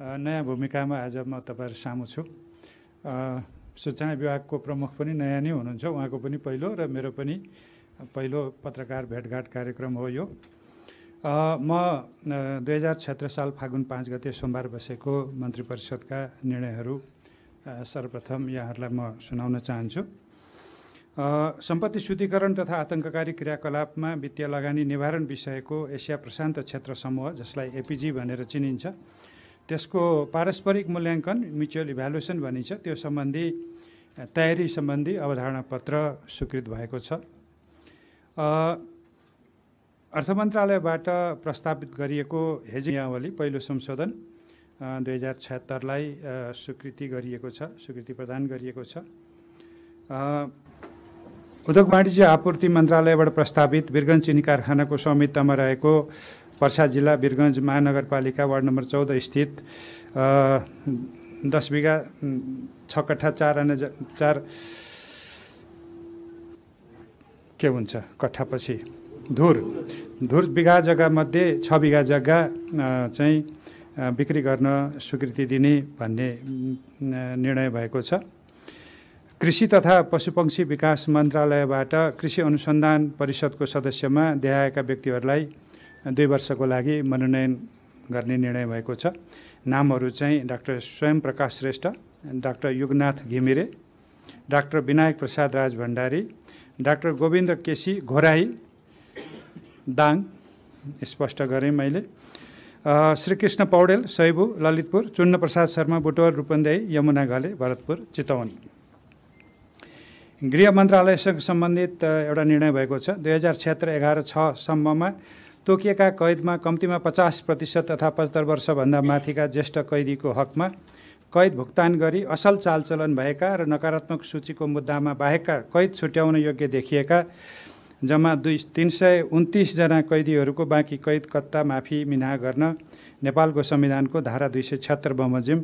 नयाँ भूमिकामा आज म तपाईँहरू सामु छु सूचना विभागको प्रमुख पनि नयाँ नै हुनुहुन्छ उहाँको पनि पहिलो र मेरो पनि पहिलो पत्रकार भेटघाट कार्यक्रम हो यो म दुई हजार छत्र साल फागुन पाँच गते सोमबार बसेको मन्त्री परिषदका निर्णयहरू सर्वप्रथम यहाँहरूलाई म सुनाउन चाहन्छु सम्पत्ति शुद्धिकरण तथा आतङ्ककारी क्रियाकलापमा वित्तीय लगानी निवारण विषयको एसिया प्रशान्त क्षेत्र समूह जसलाई एपिजी भनेर चिनिन्छ त्यसको पारस्परिक मूल्याङ्कन म्युचुअल इभ्यालुएसन भनिन्छ त्यो सम्बन्धी तयारी सम्बन्धी अवधारणा पत्र स्वीकृत भएको छ अर्थ मन्त्रालयबाट प्रस्तावित गरिएको हेजियावली पहिलो संशोधन दुई हजार छत्तरलाई स्वीकृति गरिएको छ स्वीकृति प्रदान गरिएको छ उद्योग वाणिज्य आपूर्ति मन्त्रालयबाट प्रस्तावित बिरगन चिनी कारखानाको स्वामित्वमा रहेको पर्सा जिल्ला वीरगञ्ज महानगरपालिका वार्ड नम्बर चौध स्थित दस बिघा छ कट्ठा चार आना चार के हुन्छ कट्ठापछि धुर धुर बिघा जग्गामध्ये छ बिघा जग्गा चाहिँ बिक्री गर्न स्वीकृति दिने भन्ने निर्णय भएको छ कृषि तथा पशुपक्षी विकास मन्त्रालयबाट कृषि अनुसन्धान परिषदको सदस्यमा देहाएका व्यक्तिहरूलाई दुई वर्षको लागि मनोनयन गर्ने निर्णय भएको छ नामहरू चाहिँ doctor Swayam Prakash Shrestha doctor Yugnath Ghimire doctor Vinayak Prasad Raj Bhandari doctor Govind KC Ghorahi Dang स्पष्ट गरेँ मैले श्रीकृष्ण पौडेल सैबु ललितपुर चुन्न प्रसाद शर्मा बुटवर रूपन्देही यमुना घले भरतपुर चितवन गृह मन्त्रालयसँग सम्बन्धित एउटा निर्णय भएको छ दुई हजार क्षेत्र एघार छसम्ममा तोकिएका कैदमा कम्तीमा पचास प्रतिशत तथा पचहत्तर वर्षभन्दा माथिका ज्येष्ठ कैदीको हकमा कैद भुक्तान गरी असल चालचलन भएका र नकारात्मक सूचीको मुद्दामा बाहेकका कैद छुट्याउन योग्य देखिएका जम्मा दुई तिन सय उन्तिसजना कैदीहरूको बाँकी कैद कत्ता माफी मिना गर्न नेपालको संविधानको धारा दुई सय छत्तर बमोजिम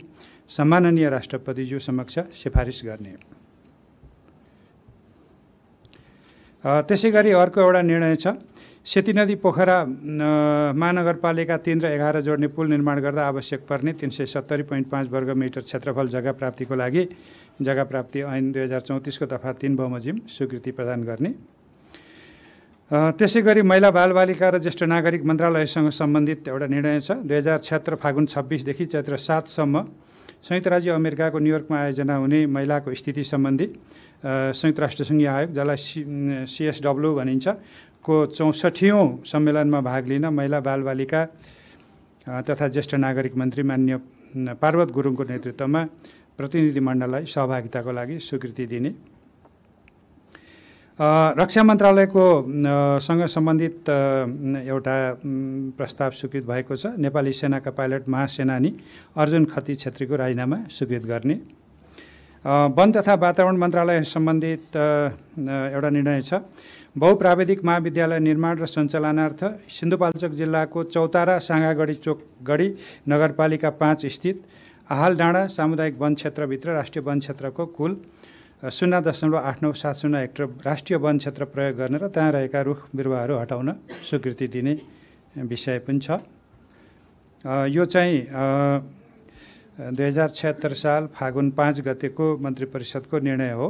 सम्माननीय राष्ट्रपतिज्यू समक्ष सिफारिस गर्ने त्यसै गरी अर्को एउटा निर्णय छ सेती नदी पोखरा महानगरपालिका तिन र एघार जोड्ने पुल निर्माण गर्दा आवश्यक पर्ने तिन सय सत्तरी पोइन्ट पाँच वर्ग मिटर क्षेत्रफल जग्गा प्राप्तिको लागि जग्गा प्राप्ति ऐन दुई हजार चौतिसको दफा तिन बमोजिम स्वीकृति प्रदान गर्ने त्यसै गरी महिला बालबालिका र ज्येष्ठ नागरिक मन्त्रालयसँग सम्बन्धित एउटा निर्णय छ दुई हजार छत्र फागुन छब्बिसदेखि चैत्र सातसम्म संयुक्त राज्य अमेरिकाको न्युयोर्कमा आयोजना हुने महिलाको स्थिति सम्बन्धी संयुक्त राष्ट्रसङ्घीय आयोग जसलाई सि सिएसडब्लु भनिन्छ को चौसठीौँ सम्मेलनमा भाग लिन महिला बालबालिका तथा ज्येष्ठ नागरिक मन्त्री मान्य पार्वत गुरुङको नेतृत्वमा प्रतिनिधिमण्डललाई सहभागिताको लागि स्वीकृति दिने रक्षा मन्त्रालयको सँग सम्बन्धित एउटा प्रस्ताव स्वीकृत भएको छ नेपाली सेनाका पाइलट महासेनानी अर्जुन खती छेत्रीको राजीनामा स्वीकृत गर्ने वन तथा वातावरण मन्त्रालय सम्बन्धित एउटा निर्णय छ बहुप्राविधिक महाविद्यालय निर्माण र सञ्चालनार्थ सिन्धुपाल्चोक जिल्लाको चौतारा साँगागढी चोकगढी नगरपालिका पाँच स्थित आहाल डाँडा सामुदायिक वन क्षेत्रभित्र राष्ट्रिय वन क्षेत्रको कुल शून्य दशमलव आठ नौ सात शून्य हेक्टर राष्ट्रिय वन क्षेत्र प्रयोग गर्ने र त्यहाँ रहेका रुख बिरुवाहरू हटाउन स्वीकृति दिने विषय पनि छ यो चाहिँ दुई हजार छत्तर साल फागुन पाँच गतेको मन्त्री परिषदको निर्णय हो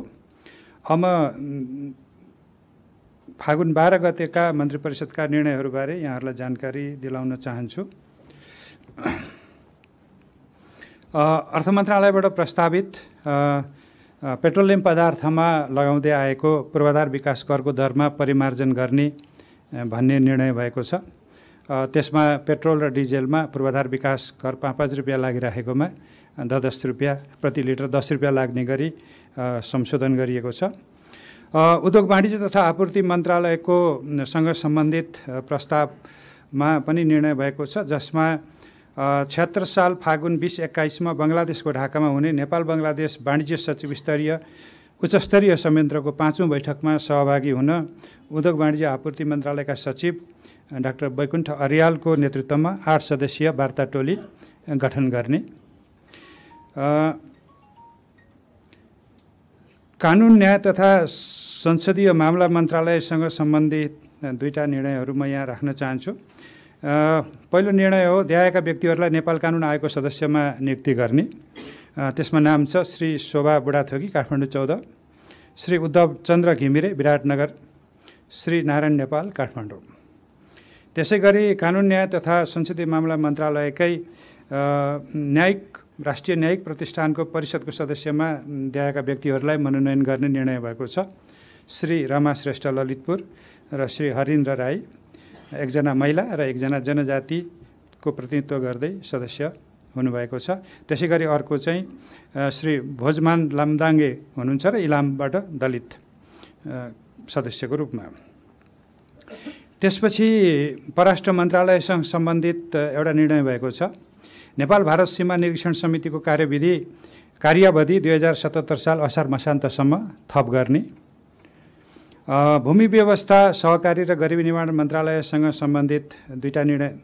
अब फागुन बाह्र गतेका मन्त्री परिषदका निर्णयहरूबारे यहाँहरूलाई जानकारी दिलाउन चाहन्छु अर्थ मन्त्रालयबाट प्रस्तावित पेट्रोलियम पदार्थमा लगाउँदै आएको पूर्वाधार विकास करको दरमा परिमार्जन गर्ने भन्ने निर्णय भएको छ त्यसमा पेट्रोल र डिजेलमा पूर्वाधार विकास घर पाँच पाँच रुपियाँ लागिराखेकोमा दस दस रुपियाँ प्रति लिटर दस रुपियाँ लाग्ने गरी संशोधन गरिएको छ उद्योग वाणिज्य तथा आपूर्ति मन्त्रालयको सँग सम्बन्धित प्रस्तावमा पनि निर्णय भएको छ जसमा छत्तर साल फागुन बिस एक्काइसमा बङ्गलादेशको ढाकामा हुने नेपाल बङ्गलादेश वाणिज्य सचिव स्तरीय उच्चस्तरीय संयन्त्रको पाँचौँ बैठकमा सहभागी हुन उद्योग वाणिज्य आपूर्ति मन्त्रालयका सचिव डाक्टर वैकुण्ठ अर्यालको नेतृत्वमा आठ सदस्यीय वार्ता टोली गठन गर्ने कानुन न्याय तथा संसदीय मामला मन्त्रालयसँग सम्बन्धित दुईवटा निर्णयहरू म यहाँ राख्न चाहन्छु पहिलो निर्णय हो ध्याएका व्यक्तिहरूलाई नेपाल कानुन आयोगको सदस्यमा नियुक्ति गर्ने त्यसमा नाम छ श्री शोभा बुढाथोकी काठमाडौँ चौध श्री उद्धव चन्द्र घिमिरे विराटनगर श्री नारायण नेपाल काठमाडौँ त्यसै गरी कानुन न्याय तथा संसदीय मामला मन्त्रालयकै न्यायिक राष्ट्रिय न्यायिक प्रतिष्ठानको परिषदको सदस्यमा ल्याएका व्यक्तिहरूलाई मनोनयन गर्ने निर्णय भएको छ श्री रमा श्रेष्ठ ललितपुर र श्री हरिन्द्र राई एकजना महिला र एकजना जनजातिको प्रतिनिधित्व गर्दै सदस्य हुनुभएको छ त्यसै गरी अर्को चाहिँ श्री भोजमान लामदाङ्गे हुनुहुन्छ र इलामबाट दलित सदस्यको रूपमा त्यसपछि परराष्ट्र मन्त्रालयसँग सम्बन्धित एउटा निर्णय भएको छ नेपाल भारत सीमा निरीक्षण समितिको कार्यविधि कार्यावधि दुई हजार सतहत्तर साल असार मसान्तसम्म थप गर्ने भूमि व्यवस्था सहकारी र गरिबी निर्माण मन्त्रालयसँग सम्बन्धित दुईवटा निर्णय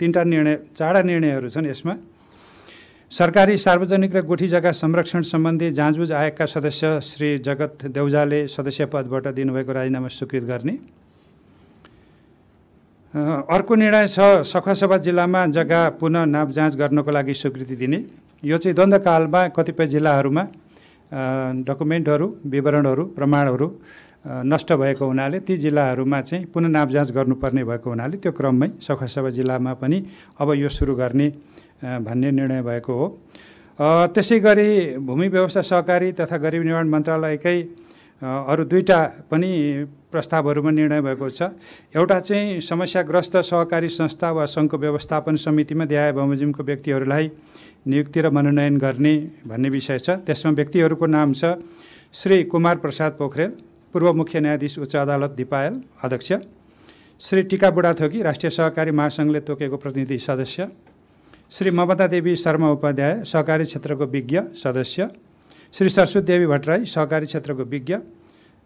तिनवटा निर्णय चारवटा निर्णयहरू छन् यसमा सरकारी सार्वजनिक र गोठी जग्गा संरक्षण सम्बन्धी जाँचबुझ आयोगका सदस्य श्री जगत देउजाले सदस्य पदबाट दिनुभएको राजीनामा स्वीकृत गर्ने अर्को निर्णय छ सखुवासभा जिल्लामा जग्गा पुनः नाप जाँच गर्नको लागि स्वीकृति दिने यो चाहिँ द्वन्द्वकालमा कतिपय जिल्लाहरूमा डकुमेन्टहरू विवरणहरू प्रमाणहरू नष्ट भएको हुनाले ती जिल्लाहरूमा चाहिँ पुनः नाप जाँच गर्नुपर्ने भएको हुनाले त्यो क्रममै सखुवासभा जिल्लामा पनि अब यो सुरु गर्ने भन्ने निर्णय भएको हो त्यसै गरी भूमि व्यवस्था सहकारी तथा गरिब निर्माण मन्त्रालयकै अरू दुईवटा पनि प्रस्तावहरूमा निर्णय भएको छ एउटा चाहिँ समस्याग्रस्त सहकारी संस्था वा सङ्घको व्यवस्थापन समितिमा देहाय बमोजिमको व्यक्तिहरूलाई नियुक्ति र मनोनयन गर्ने भन्ने विषय छ त्यसमा व्यक्तिहरूको नाम छ श्री कुमार प्रसाद पोखरेल पूर्व मुख्य न्यायाधीश उच्च अदालत दिपायल अध्यक्ष श्री टिका बुढाथोकी राष्ट्रिय सहकारी महासङ्घले तोकेको प्रतिनिधि सदस्य श्री ममता देवी शर्मा उपाध्याय सहकारी क्षेत्रको विज्ञ सदस्य श्री सरस्वती देवी भट्टराई सहकारी क्षेत्रको विज्ञ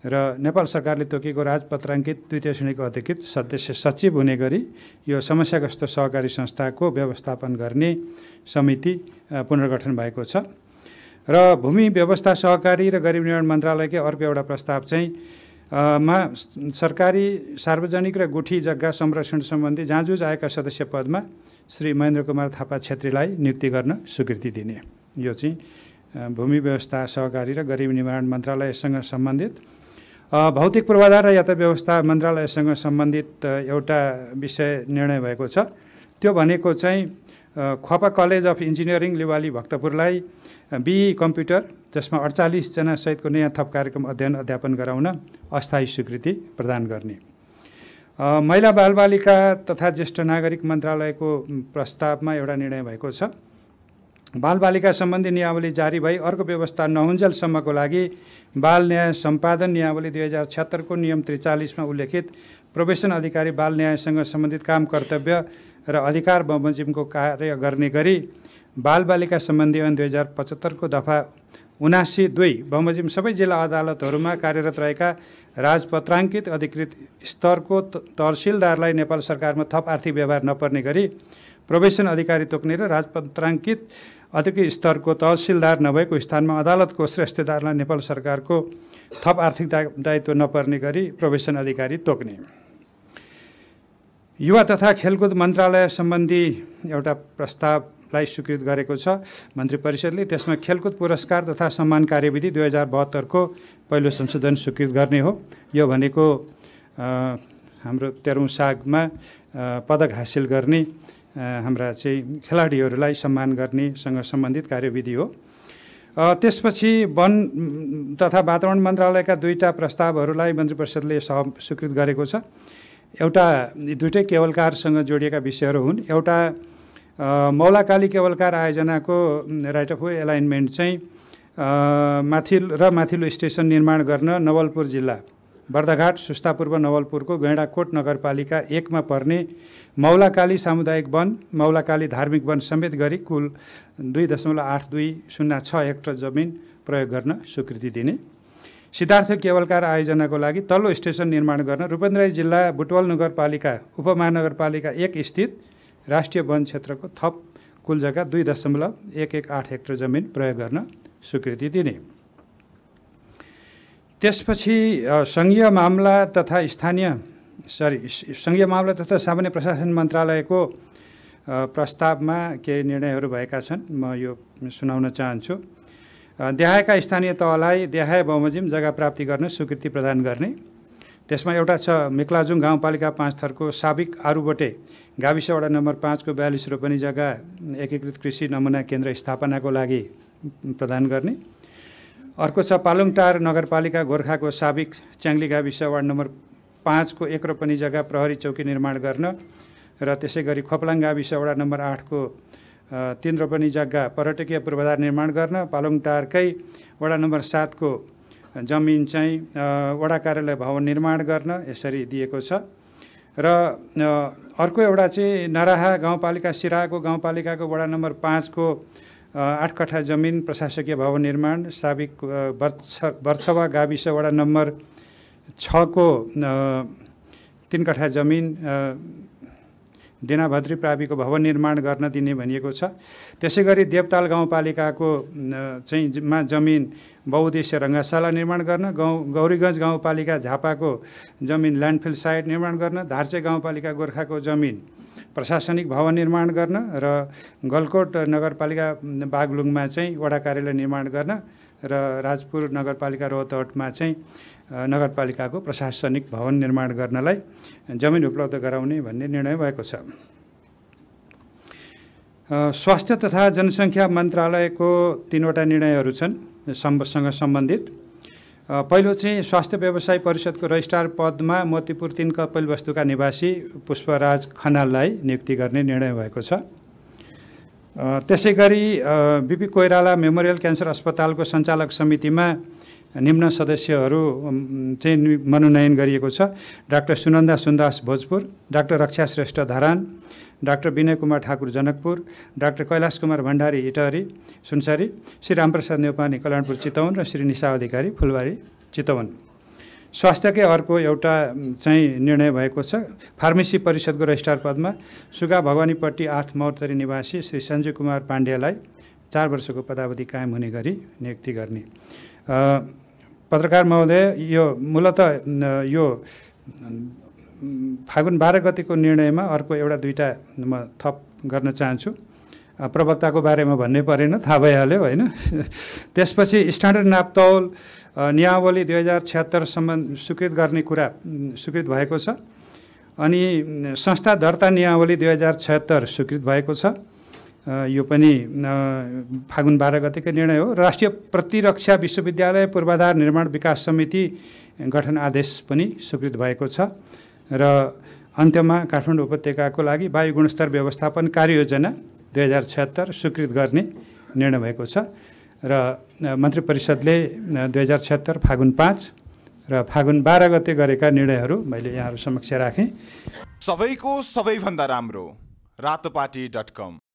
र नेपाल सरकारले तोकेको राजपत्राङ्कित द्वितीय श्रेणीको अधिकृत सदस्य सचिव हुने गरी यो समस्याग्रस्त सहकारी संस्थाको व्यवस्थापन गर्ने समिति पुनर्गठन भएको छ र भूमि व्यवस्था सहकारी र गरिब निर्माण मन्त्रालयकै अर्को एउटा प्रस्ताव चाहिँ मा सरकारी सार्वजनिक र गुठी जग्गा संरक्षण सम्बन्धी जाँजुज आएका सदस्य पदमा श्री महेन्द्र कुमार थापा छेत्रीलाई नियुक्ति गर्न स्वीकृति दिने यो चाहिँ भूमि व्यवस्था सहकारी र गरिब निवारण मन्त्रालयसँग सम्बन्धित भौतिक पूर्वाधार र यातायात व्यवस्था मन्त्रालयसँग सम्बन्धित एउटा विषय निर्णय भएको छ त्यो भनेको चाहिँ खोपा कलेज अफ इन्जिनियरिङ लिवाली भक्तपुरलाई बिई कम्प्युटर जसमा अडचालिसजना सहितको नयाँ थप कार्यक्रम अध्ययन अध्यापन गराउन अस्थायी स्वीकृति प्रदान गर्ने महिला बालबालिका तथा ज्येष्ठ नागरिक मन्त्रालयको प्रस्तावमा एउटा निर्णय भएको छ बालबालिका सम्बन्धी नियावली जारी भई अर्को व्यवस्था नहुन्जेलसम्मको लागि बाल न्याय सम्पादन नियमावली दुई हजार छत्तरको नियम त्रिचालिसमा उल्लेखित प्रोबेसन अधिकारी बाल न्यायसँग सम्बन्धित काम कर्तव्य र अधिकार बमोजिमको कार्य गर्ने गरी बालबालिका सम्बन्धी ऐन दुई हजार पचहत्तरको दफा उनासी दुई बमोजिम सबै जिल्ला अदालतहरूमा कार्यरत रहेका राजपत्राङ्कित अधिकृत स्तरको तहसिलदारलाई नेपाल सरकारमा थप आर्थिक व्यवहार नपर्ने गरी प्रोभेसन अधिकारी तोक्ने र राजपत्राङ्कित अधिकृत स्तरको तहसिलदार नभएको स्थानमा अदालतको श्रेष्ठदारलाई नेपाल सरकारको थप आर्थिक दायित्व नपर्ने गरी प्रोभेसन अधिकारी तोक्ने युवा तथा खेलकुद मन्त्रालय सम्बन्धी एउटा प्रस्तावलाई स्वीकृत गरेको छ मन्त्री परिषदले त्यसमा खेलकुद पुरस्कार तथा सम्मान कार्यविधि दुई हजार बहत्तरको पहिलो संशोधन स्वीकृत गर्ने हो यो भनेको हाम्रो तेह्रौँ सागमा पदक हासिल गर्ने हाम्रा चाहिँ खेलाडीहरूलाई सम्मान गर्नेसँग सम्बन्धित कार्यविधि हो त्यसपछि वन तथा वातावरण मन्त्रालयका दुईवटा प्रस्तावहरूलाई मन्त्री परिषदले सह स्वीकृत गरेको छ एउटा दुइटै केवलकारसँग जोडिएका विषयहरू हुन् एउटा मौलाकाली केवलकार आयोजनाको राइट अफ वे एलाइनमेन्ट चाहिँ माथिल्लो र माथिल्लो स्टेसन निर्माण गर्न नवलपुर जिल्ला बर्दघाट सुस्तापूर्व नवलपुरको गैँडाकोट नगरपालिका एकमा पर्ने मौलाकाली सामुदायिक वन मौलाकाली धार्मिक वन समेत गरी कुल दुई दशमलव आठ दुई शून्य छ हेक्टर जमिन प्रयोग गर्न स्वीकृति दिने सिद्धार्थ केवलकार आयोजनाको लागि तल्लो स्टेसन निर्माण गर्न रूपेन्द्राई जिल्ला बुटवल नगरपालिका उपमहानगरपालिका एक स्थित राष्ट्रिय वन क्षेत्रको थप कुल जग्गा दुई दशमलव एक एक आठ हेक्टर जमिन प्रयोग गर्न स्वीकृति दिने त्यसपछि सङ्घीय मामला तथा स्थानीय सरी सङ्घीय मामला तथा सामान्य प्रशासन मन्त्रालयको प्रस्तावमा केही निर्णयहरू भएका छन् म यो सुनाउन चाहन्छु देहायका स्थानीय तहलाई देहाय बमोजिम जग्गा प्राप्ति गर्ने स्वीकृति प्रदान गर्ने त्यसमा एउटा छ मेक्लाजुङ गाउँपालिका पाँच थरको साबिक आरुबोटे गाविस वडा नम्बर पाँचको बयालिस रोपनी जग्गा एकीकृत कृषि नमुना केन्द्र स्थापनाको लागि प्रदान गर्ने अर्को छ पालुङटार नगरपालिका गोर्खाको साबिक च्याङ्ली गाविस वार्ड नम्बर पाँचको एक रोपनी जग्गा प्रहरी चौकी निर्माण गर्न र त्यसै गरी खोपलाङ गाविस वडा नम्बर आठको तिन रोपनी जग्गा पर्यटकीय पूर्वाधार निर्माण गर्न पालुङटारकै वडा नम्बर सातको जमिन चाहिँ वडा कार्यालय भवन निर्माण गर्न यसरी दिएको छ र अर्को एउटा चाहिँ नराहा गाउँपालिका सिराको गाउँपालिकाको वडा नम्बर पाँचको आठ कठा जमिन प्रशासकीय भवन निर्माण साबिक वर्ष वर्षवा गाविस वडा नम्बर छको तिन कठा जमिन दिनाभद्री प्राविको भवन निर्माण गर्न दिने भनिएको छ त्यसै गरी देवताल गाउँपालिकाको चाहिँ मा जमिन बहुद्देश्य रङ्गशाला निर्माण गर्न गाउँ गौरीगञ्ज गाउँपालिका झापाको जमिन ल्यान्डफिल साइट निर्माण गर्न धार्चे गाउँपालिका गोर्खाको जमिन प्रशासनिक भवन निर्माण गर्न र गलकोट नगरपालिका बागलुङमा चाहिँ वडा कार्यालय निर्माण गर्न र राजपुर नगरपालिका रोहतहटमा चाहिँ नगरपालिकाको प्रशासनिक भवन निर्माण गर्नलाई जमिन उपलब्ध गराउने भन्ने निर्णय भएको छ स्वास्थ्य तथा जनसङ्ख्या मन्त्रालयको तिनवटा निर्णयहरू छन् सम्बसँग सम्बन्धित पहिलो चाहिँ स्वास्थ्य व्यवसाय परिषदको रजिस्ट्रार पदमा मोतीपुर तिन कपिल वस्तुका निवासी पुष्पराज खनाललाई नियुक्ति गर्ने निर्णय भएको छ त्यसै गरी बिपी कोइराला मेमोरियल क्यान्सर अस्पतालको सञ्चालक समितिमा निम्न सदस्यहरू चाहिँ मनोनयन गरिएको छ doctor Sunanda Sundas Bhojpur doctor Raksha Shrestha Dharan doctor Binay Kumar Thakur Janakpur doctor Kailash Kumar Bhandari Itahari Sunsari Shri Ramprasad Nepali Kalyanpur Chitwan र श्री निशा अधिकारी फुलबारी चितवन स्वास्थ्यकै अर्को एउटा चाहिँ निर्णय भएको छ फार्मेसी परिषदको रजिस्टार पदमा सुगा भवानीपट्टि आठ मौतरी निवासी श्री सञ्जय कुमार पाण्डेलाई चार वर्षको पदावधि कायम हुने गरी नियुक्ति गर्ने पत्रकार महोदय यो मूलत यो फागुन बाह्र गतिको निर्णयमा अर्को एउटा दुईवटा म थप गर्न चाहन्छु प्रवक्ताको बारेमा भन्नै परेन थाहा भइहाल्यो होइन त्यसपछि स्ट्यान्डर्ड नापतौल नियावली दुई हजार छत्तरसम्म स्वीकृत गर्ने कुरा स्वीकृत भएको छ अनि संस्था दर्ता नियावली दुई हजार छत्तर स्वीकृत भएको छ यो पनि फागुन बाह्र गतिकै निर्णय हो राष्ट्रिय प्रतिरक्षा विश्वविद्यालय पूर्वाधार निर्माण विकास समिति गठन आदेश पनि स्वीकृत भएको छ र अन्त्यमा काठमाडौँ उपत्यकाको लागि वायु गुणस्तर व्यवस्थापन कार्ययोजना दुई हजार छत्तर स्वीकृत गर्ने निर्णय भएको छ र मन्त्री परिषदले दुई हजार छत्तर फागुन पाँच र फागुन बाह्र गते गरेका निर्णयहरू मैले यहाँहरू समक्ष राखेँ सबैको सबैभन्दा राम्रो रातोपाटी डट कम